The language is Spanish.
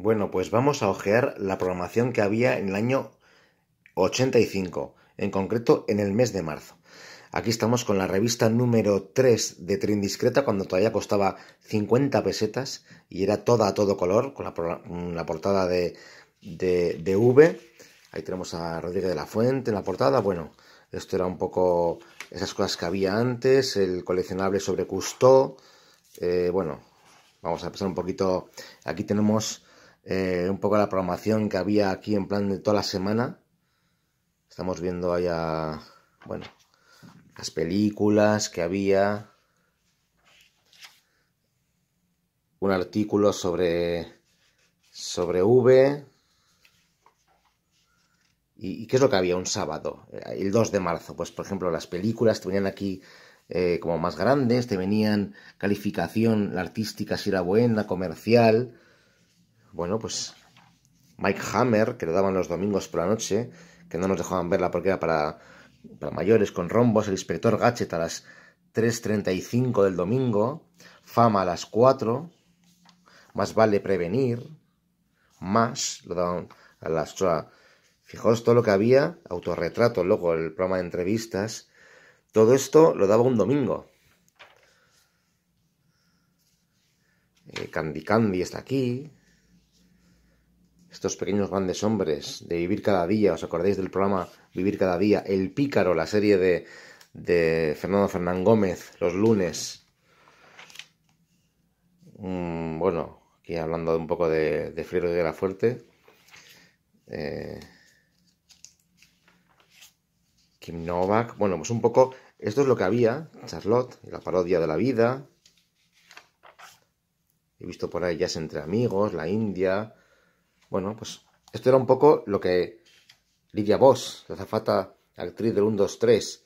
Bueno, pues vamos a hojear la programación que había en el año 85, en concreto en el mes de marzo. Aquí estamos con la revista número 3 de Trindiscreta, Discreta, cuando todavía costaba 50 pesetas y era toda a todo color, con la, portada de, de, V. Ahí tenemos a Rodríguez de la Fuente en la portada. Bueno, esto era un poco esas cosas que había antes, el coleccionable sobre Custó. Eh, bueno, vamos a empezar un poquito. Aquí tenemos eh, un poco la programación que había aquí en plan de toda la semana. Estamos viendo allá, bueno, las películas que había, un artículo sobre, sobre V. ¿Y, qué es lo que había un sábado? Eh, el 2 de marzo. Pues, por ejemplo, las películas te venían aquí eh, como más grandes, te venían calificación, la artística si era buena, comercial, bueno, pues Mike Hammer, que lo daban los domingos por la noche, que no nos dejaban verla porque era para, mayores, con rombos, el inspector Gadget a las 3.35 del domingo, Fama a las 4, más vale prevenir, más, lo daban a las... fijaos todo lo que había, autorretrato, luego el programa de entrevistas, todo esto lo daba un domingo. Eh, Candy Candy está aquí, estos pequeños grandes hombres, de Vivir cada día, ¿os acordáis del programa Vivir cada día? El Pícaro, la serie de, de Fernando Fernán Gómez, los lunes. Mm, bueno, aquí hablando un poco de, de Frío de la Fuerte. Eh, Kim Novak, bueno, pues un poco, esto es lo que había, Charlotte, la parodia de la vida. He visto por ahí es entre amigos, la India, bueno, pues esto era un poco lo que Lidia Voss, la zafata actriz del 1, 2, 3,